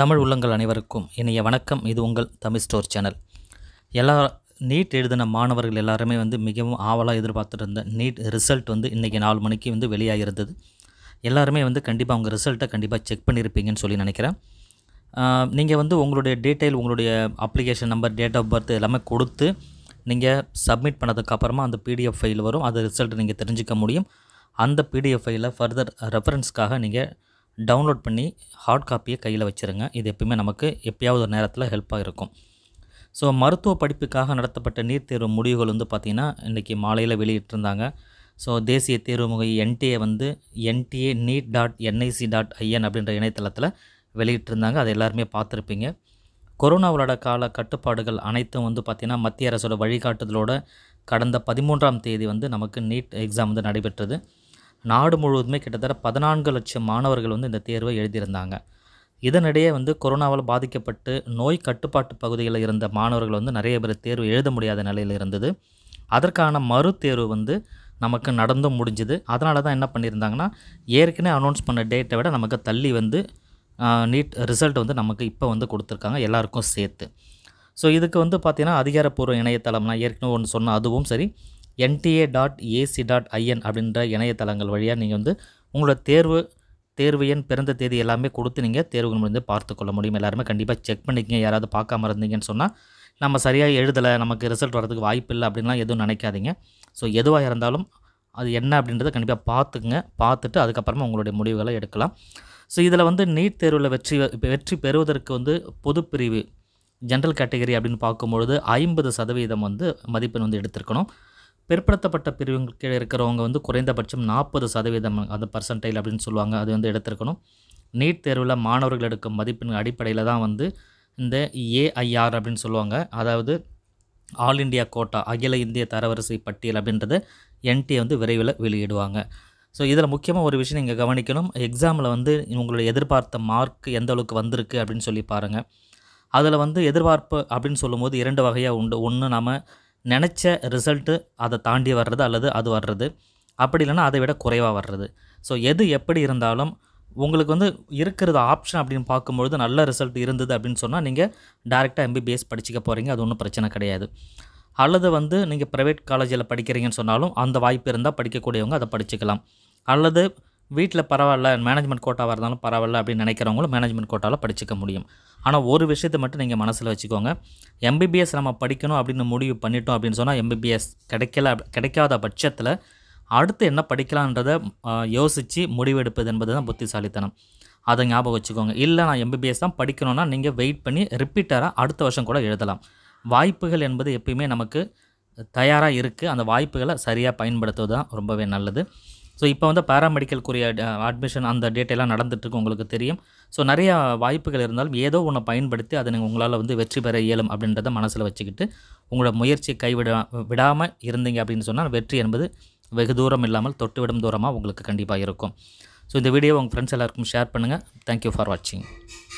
தமிழ் உள்ளங்கள் அனைவருக்கும் இனிய வணக்கம் இது உங்கள் தமிழ் ஸ்டோர் சேனல் எல்லா நீட் எழுதின மாணவர்கள் எல்லாருமே வந்து மிகவும் ஆவலாக எதிர்பார்த்துட்டு இருந்த நீட் ரிசல்ட் வந்து இன்றைக்கி நாலு மணிக்கு வந்து வெளியாகிருந்தது எல்லாருமே வந்து கண்டிப்பாக உங்கள் ரிசல்ட்டை கண்டிப்பாக செக் பண்ணியிருப்பீங்கன்னு சொல்லி நினைக்கிறேன் நீங்கள் வந்து உங்களுடைய டீட்டெயில் உங்களுடைய application number date of birth எல்லாமே கொடுத்து நீங்கள் சப்மிட் பண்ணதுக்கப்புறமா அந்த பிடிஎஃப் ஃபைல் வரும் அது ரிசல்ட் நீங்கள் தெரிஞ்சுக்க முடியும் அந்த பிடிஎஃப் ஃபைலை ஃபர்தர் ரெஃபரன்ஸ்க்காக நீங்கள் டவுன்லோட் பண்ணி ஹார்ட் காப்பியை கையில் வச்சுருங்க இது எப்பயுமே நமக்கு எப்பயாவது ஒரு நேரத்தில் ஹெல்ப்பாக இருக்கும் ஸோ மருத்துவ படிப்புக்காக நடத்தப்பட்ட நீட் தேர்வு முடிவுகள் வந்து பார்த்திங்கன்னா இன்றைக்கி மாலையில் வெளியிட்டிருந்தாங்க ஸோ தேசிய தேர்வு முகை என்டிஏ வந்து NTA NEET dot NIC dot IN அப்படின்ற இணையதளத்தில் வெளியிட்டிருந்தாங்க அதை எல்லாருமே பார்த்துருப்பீங்க கொரோனாவோட கால கட்டுப்பாடுகள் அனைத்தும் வந்து பார்த்திங்கன்னா மத்திய அரசோட வழிகாட்டுதலோடு கடந்த பதிமூன்றாம் தேதி வந்து நமக்கு நீட் எக்ஸாம் வந்து நடைபெற்றது நாடு முழுவதுமே கிட்டத்தட்ட பதினான்கு லட்சம் மாணவர்கள் வந்து இந்த தேர்வை எழுதியிருந்தாங்க இதனிடையே வந்து கொரோனாவால் பாதிக்கப்பட்டு நோய் கட்டுப்பாட்டு பகுதியில் இருந்த மாணவர்கள் வந்து நிறைய பேர் தேர்வு எழுத முடியாத நிலையில் இருந்தது அதற்கான மறு தேர்வு வந்து நமக்கு நடந்து முடிஞ்சுது அதனால தான் என்ன பண்ணியிருந்தாங்கன்னா ஏற்கனவே அனௌன்ஸ் பண்ண டேட்டை விட நமக்கு தள்ளி வந்து நீட் ரிசல்ட் வந்து நமக்கு இப்போ வந்து கொடுத்துருக்காங்க எல்லாருக்கும் சேர்த்து ஸோ இதுக்கு வந்து பார்த்திங்கன்னா அதிகாரப்பூர்வ இணையதளம்னா ஏற்கனவே ஒன்று சொன்ன அதுவும் சரி NTA dot AC dot IN அப்படின்ற இணையதளங்கள் வழியாக நீங்கள் வந்து உங்களோட தேர்வு தேர்வு எண் பிறந்த தேதி எல்லாமே கொடுத்து நீங்கள் தேர்வுகள் முடிந்து பார்த்துக்கொள்ள முடியும் எல்லாருமே கண்டிப்பாக செக் பண்ணிக்கங்க யாராவது பார்க்காம இருந்தீங்கன்னு சொன்னால் நம்ம சரியாக எழுதலை நமக்கு ரிசல்ட் வரதுக்கு வாய்ப்பு இல்லை அப்படின்லாம் எதுவும் நினைக்காதீங்க ஸோ எதுவாக இருந்தாலும் அது என்ன அப்படின்றத கண்டிப்பாக பார்த்துக்குங்க பார்த்துட்டு அதுக்கப்புறமா உங்களுடைய முடிவுகளை எடுக்கலாம் ஸோ இதில் வந்து நீட் தேர்வில் வெற்றி வெற்றி பெறுவதற்கு வந்து பொதுப்பிரிவு ஜென்ரல் கேட்டகரி அப்படின்னு பார்க்கும்பொழுது ஐம்பது சதவீதம் வந்து மதிப்பெண் வந்து எடுத்திருக்கணும் பிற்படுத்தப்பட்ட பிரிவுகள் கீழே இருக்கிறவங்க வந்து குறைந்தபட்சம் நாற்பது சதவீதம் அந்த பர்சன்டைல் அப்படின்னு சொல்லுவாங்க அது வந்து எடுத்திருக்கணும் நீட் தேர்வில் மாணவர்கள் எடுக்கும் மதிப்பெண் அடிப்படையில் தான் வந்து இந்த ஏஐஆர் அப்படின்னு சொல்லுவாங்க அதாவது ஆல் இண்டியா கோட்டா அகில இந்திய தரவரிசை பட்டியல் அப்படின்றத என்டி வந்து விரைவில் வெளியிடுவாங்க ஸோ இதில் முக்கியமாக ஒரு விஷயம் நீங்கள் கவனிக்கணும் எக்ஸாமில் வந்து உங்களுடைய எதிர்பார்த்த மார்க் எந்த அளவுக்கு வந்திருக்கு அப்படின்னு சொல்லி பாருங்கள் அதில் வந்து எதிர்பார்ப்பு அப்படின்னு சொல்லும்போது இரண்டு வகையாக உண்டு ஒன்று நம்ம நினச்ச ரிசல்ட்டு அதை தாண்டி வர்றது அல்லது அது வர்றது அப்படி இல்லைன்னா அதை விட குறைவாக வர்றது ஸோ எது எப்படி இருந்தாலும் உங்களுக்கு வந்து இருக்கிறது ஆப்ஷன் அப்படின்னு பார்க்கும்பொழுது நல்ல ரிசல்ட் இருந்தது அப்படின்னு சொன்னால் நீங்கள் டேரெக்டாக எம்பிபிஎஸ் படிச்சிக்க போகிறீங்க அது ஒன்றும் பிரச்சனை கிடையாது அல்லது வந்து நீங்கள் ப்ரைவேட் காலேஜில் படிக்கிறீங்கன்னு சொன்னாலும் அந்த வாய்ப்பு இருந்தால் படிக்கக்கூடியவங்க அதை படிச்சுக்கலாம் அல்லது வீட்டில் பரவாயில்ல மேனேஜ்மெண்ட் கோட்டாவாக இருந்தாலும் பரவாயில்ல அப்படின்னு நினைக்கிறவங்களும் மேனேஜ்மெண்ட் கோட்டாவில் படிச்சிக்க முடியும் ஆனால் ஒரு விஷயத்தை மட்டும் நீங்கள் மனசில் வச்சுக்கோங்க எம்பிபிஎஸ் நம்ம படிக்கணும் அப்படின்னு முடிவு பண்ணிட்டோம் அப்படின்னு சொன்னால் எம்பிபிஎஸ் கிடைக்கல கிடைக்காத பட்சத்தில் அடுத்து என்ன படிக்கலான்றதை யோசித்து முடிவெடுப்பது என்பது தான் புத்திசாலித்தனம் அதை ஞாபகம் வச்சுக்கோங்க இல்லை நான் எம்பிபிஎஸ் தான் படிக்கணும்னா நீங்கள் வெயிட் பண்ணி ரிப்பீட்டராக அடுத்த வருஷம் கூட எழுதலாம் வாய்ப்புகள் என்பது எப்பயுமே நமக்கு தயாராக இருக்குது அந்த வாய்ப்புகளை சரியாக பயன்படுத்துவது தான் ரொம்பவே நல்லது ஸோ இப்போ வந்து பேராமெடிக்கல்குரிய அட்மிஷன் அந்த டேட்டெல்லாம் நடந்துகிட்ருக்கு உங்களுக்கு தெரியும் ஸோ நிறையா வாய்ப்புகள் இருந்தாலும் ஏதோ ஒன்று பயன்படுத்தி அதை நீங்கள் உங்களால் வந்து வெற்றி பெற இயலும் அப்படின்றத மனசில் வச்சுக்கிட்டு உங்களோட முயற்சியை கைவிட விடாமல் இருந்தீங்க அப்படின்னு சொன்னால் வெற்றி என்பது வெகு தூரம் இல்லாமல் தொட்டுவிடும் தூரமாக உங்களுக்கு கண்டிப்பாக இருக்கும் ஸோ இந்த வீடியோ உங்கள் ஃப்ரெண்ட்ஸ் எல்லாருக்கும் ஷேர் பண்ணுங்கள் தேங்க்யூ ஃபார் வாட்சிங்